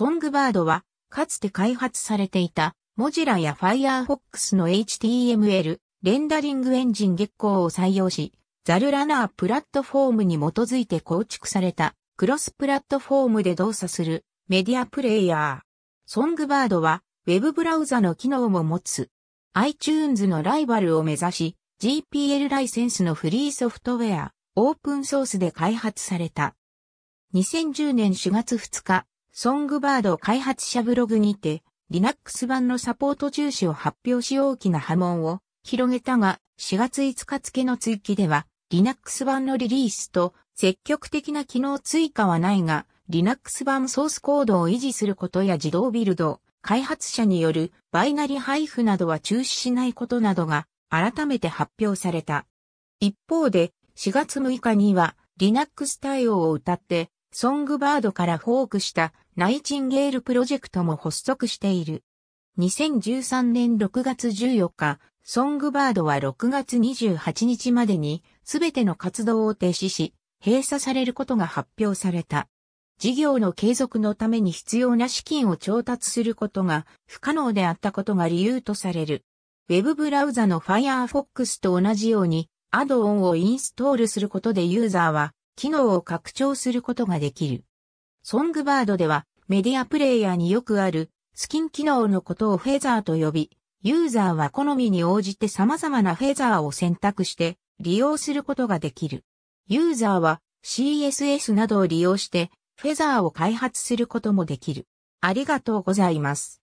ソングバードは、かつて開発されていた、モジラや Firefox の HTML、レンダリングエンジン月光を採用し、ザルラナープラットフォームに基づいて構築された、クロスプラットフォームで動作するメディアプレイヤー。ソングバードは、ウェブブラウザの機能も持つ。iTunes のライバルを目指し、GPL ライセンスのフリーソフトウェア、オープンソースで開発された。2010年4月2日、ソングバード開発者ブログにて、Linux 版のサポート重視を発表し大きな波紋を広げたが、4月5日付の追記では、Linux 版のリリースと積極的な機能追加はないが、Linux 版ソースコードを維持することや自動ビルド、開発者によるバイナリ配布などは中止しないことなどが改めて発表された。一方で4月6日には Linux 対応を謳ってソングバードからフォークしたナイチンゲールプロジェクトも発足している。2013年6月14日、ソングバードは6月28日までに全ての活動を停止し、閉鎖されることが発表された。事業の継続のために必要な資金を調達することが不可能であったことが理由とされる。ウェブブラウザの Firefox と同じようにアドオンをインストールすることでユーザーは機能を拡張することができる。ソングバードではメディアプレイヤーによくあるスキン機能のことをフェザーと呼び、ユーザーは好みに応じて様々なフェザーを選択して利用することができる。ユーザーは CSS などを利用してフェザーを開発することもできる。ありがとうございます。